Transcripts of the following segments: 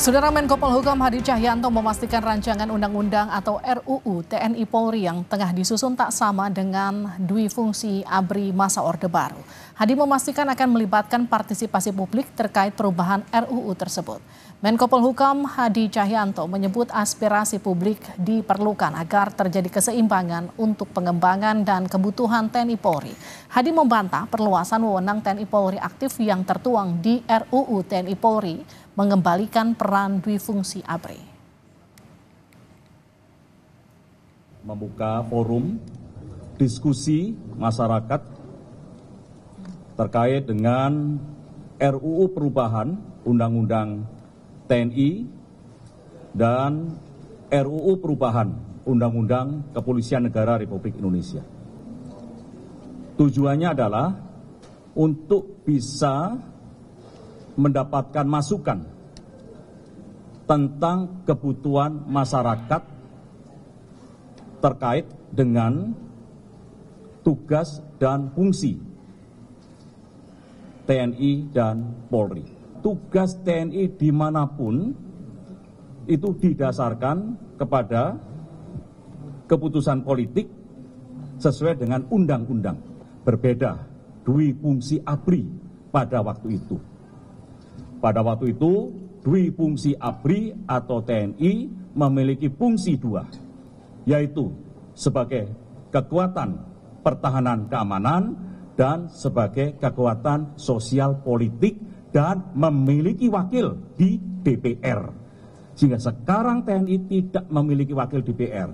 Saudara Menko Polhukam Hadi Cahyanto memastikan rancangan undang-undang atau RUU TNI Polri yang tengah disusun tak sama dengan dui fungsi ABRI masa Orde Baru. Hadi memastikan akan melibatkan partisipasi publik terkait perubahan RUU tersebut. Menko Polhukam Hadi Cahyanto menyebut aspirasi publik diperlukan agar terjadi keseimbangan untuk pengembangan dan kebutuhan TNI Polri. Hadi membantah perluasan wewenang TNI Polri aktif yang tertuang di RUU TNI Polri mengembalikan peran dwi fungsi ABRI. Membuka forum diskusi masyarakat terkait dengan RUU perubahan Undang-Undang TNI dan RUU perubahan Undang-Undang Kepolisian Negara Republik Indonesia. Tujuannya adalah untuk bisa mendapatkan masukan tentang kebutuhan masyarakat terkait dengan tugas dan fungsi TNI dan Polri. Tugas TNI dimanapun itu didasarkan kepada keputusan politik sesuai dengan undang-undang. Berbeda dui fungsi ABRI pada waktu itu. Pada waktu itu dwi fungsi ABRI atau TNI memiliki fungsi dua, yaitu sebagai kekuatan pertahanan keamanan dan sebagai kekuatan sosial politik dan memiliki wakil di DPR. Sehingga sekarang TNI tidak memiliki wakil DPR.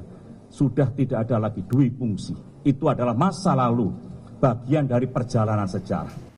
Sudah tidak ada lagi dui fungsi. Itu adalah masa lalu, bagian dari perjalanan sejarah.